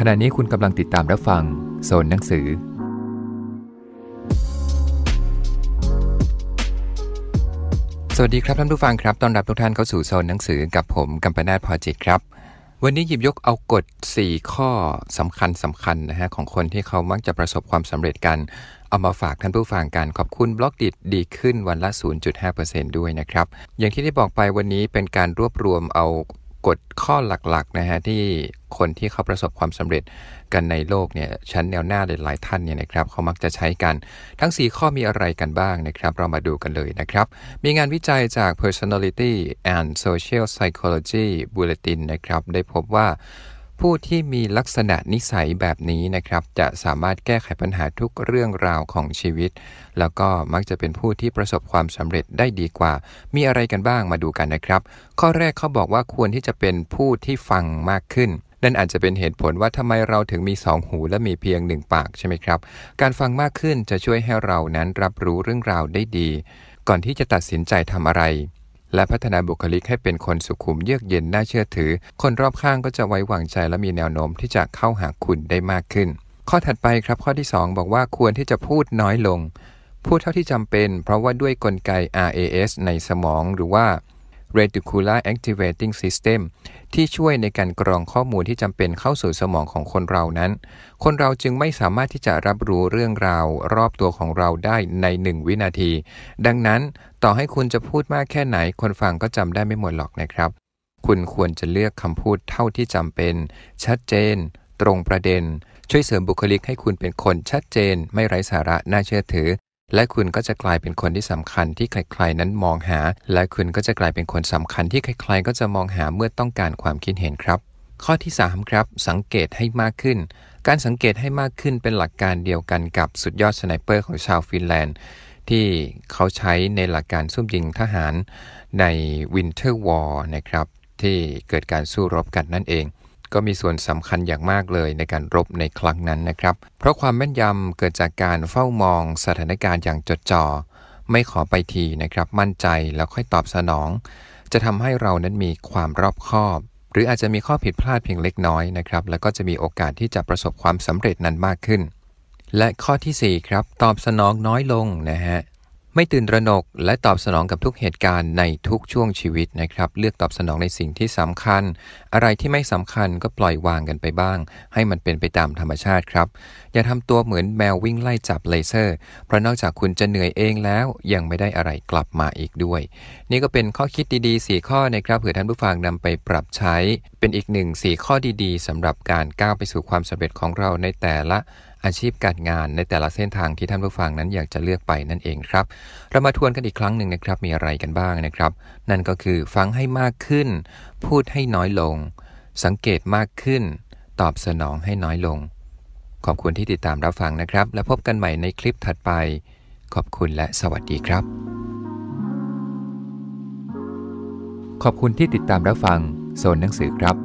ขณะนี้คุณกำลังติดตามรับฟังโซนหนังสือ สวัสดีครับท่านผู้ฟังครับต้อนรับทุกท่านเข้าสู่โซนหนังสือกับผมกัมปนาศพอจิตครับ วันนี้หยิบยกเอากฎ4ข้อสำคัญสำคัญนะฮะของคนที่เขามักจะประสบความสำเร็จกัน เอามาฝากท่านผู้ฟังกัน ขอบคุณบล็อกดิดดีขึ้นวันละ 0.5%ด้วยนะครับ อย่างที่ได้บอกไปวันนี้เป็นการรวบรวมเอากฎข้อหลักๆนะฮะที่คนที่เขาประสบความสำเร็จกันในโลกเนี่ยชั้นแนวหน้าหลายๆท่านเนี่ยนะครับเขามักจะใช้กันทั้ง 4 ข้อมีอะไรกันบ้างนะครับเรามาดูกันเลยนะครับมีงานวิจัยจาก Personality and Social Psychology Bulletin นะครับได้พบว่าผู้ที่มีลักษณะนิสัยแบบนี้นะครับ จะสามารถแก้ไขปัญหาทุกเรื่องราวของชีวิต แล้วก็มักจะเป็นผู้ที่ประสบความสำเร็จได้ดีกว่า มีอะไรกันบ้างมาดูกันนะครับ ข้อแรกเขาบอกว่าควรที่จะเป็นผู้ที่ฟังมากขึ้นนั่นอาจจะเป็นเหตุผลว่าทำไมเราถึงมีสองหูและมีเพียงหนึ่งปากใช่ไหมครับ การฟังมากขึ้นจะช่วยให้เรานั้นรับรู้เรื่องราวได้ดี ก่อนที่จะตัดสินใจทำอะไรและพัฒนาบุคลิกให้เป็นคนสุขุมเยือกเย็นน่าเชื่อถือ คนรอบข้างก็จะไว้วางใจและมีแนวโน้มที่จะเข้าหาคุณได้มากขึ้น ข้อถัดไปครับข้อที่ 2 บอกว่าควรที่จะพูดน้อยลง พูดเท่าที่จำเป็นเพราะว่าด้วยกลไก RAS ในสมองหรือว่า reticular activating system ที่ช่วยในการกรองข้อมูลที่จำเป็นเข้าสู่สมองของคนเรานั้น คนเราจึงไม่สามารถที่จะรับรู้เรื่องราว รอบตัวของเราได้ใน 1 วินาที ดังนั้นต่อให้คุณจะพูดมากแค่ไหน คนฟังก็จำได้ไม่หมดหรอกนะครับ คุณควรจะเลือกคำพูดเท่าที่จำเป็น ชัดเจน ตรงประเด็น ช่วยเสริมบุคลิกให้คุณเป็นคนชัดเจนไม่ไร้สาระน่าเชื่อถือและคุณก็จะกลายเป็นคนที่สำคัญที่ใครๆนั้นมองหา และคุณก็จะกลายเป็นคนสำคัญที่ใครๆก็จะมองหาเมื่อต้องการความคิดเห็นครับ ข้อที่ 3 ครับ สังเกตให้มากขึ้น การสังเกตให้มากขึ้นเป็นหลักการเดียวกันกับสุดยอดสไนเปอร์ของชาวฟินแลนด์ที่เขาใช้ในหลักการซุ่มยิงทหารในวินเทอร์วอร์นะครับที่เกิดการสู้รบกันนั่นเองก็มีส่วนสำคัญอย่างมากเลยในการรบในครั้งนั้นนะครับ เพราะความแม่นยำเกิดจากการเฝ้ามอง สถานการณ์อย่างจดจ่อ ไม่ขอไปทีนะครับ มั่นใจแล้วค่อยตอบสนอง จะทำให้เรานั้นมีความรอบคอบ หรืออาจจะมีข้อผิดพลาดเพียงเล็กน้อยนะครับ แล้วก็จะมีโอกาสที่จะประสบความสำเร็จนั้นมากขึ้น และข้อที่ 4 ครับ ตอบสนองน้อยลงนะฮะไม่ตื่นระหนกและตอบสนองกับทุกเหตุการณ์ในทุกช่วงชีวิตนะครับเลือกตอบสนองในสิ่งที่สำคัญ อะไรที่ไม่สำคัญก็ปล่อยวางกันไปบ้าง ให้มันเป็นไปตามธรรมชาติครับ อย่าทำตัวเหมือนแมววิ่งไล่จับเลเซอร์เพราะนอกจากคุณจะเหนื่อยเองแล้วยังไม่ได้อะไรกลับมาอีกด้วย นี่ก็เป็นข้อคิดดี ๆ 4 ข้อนะครับเผื่อท่านผู้ฟังนำไปปรับใช้ เป็นอีกหนึ่งสข้อดีๆ สำหรับการก้าวไปสู่ความสำเร็จของเราในแต่ละอาชีพการงานในแต่ละเส้นทางที่ท่านผู้ฟังนั้นอยากจะเลือกไปนั่นเองครับ เรามาทวนกันอีกครั้งหนึ่งนะครับ มีอะไรกันบ้างนะครับ นั่นก็คือฟังให้มากขึ้น พูดให้น้อยลง สังเกตมากขึ้น ตอบสนองให้น้อยลง ขอบคุณที่ติดตามรับฟังนะครับ และพบกันใหม่ในคลิปถัดไป ขอบคุณและสวัสดีครับ ขอบคุณที่ติดตามรับฟังโซนหนังสือครับ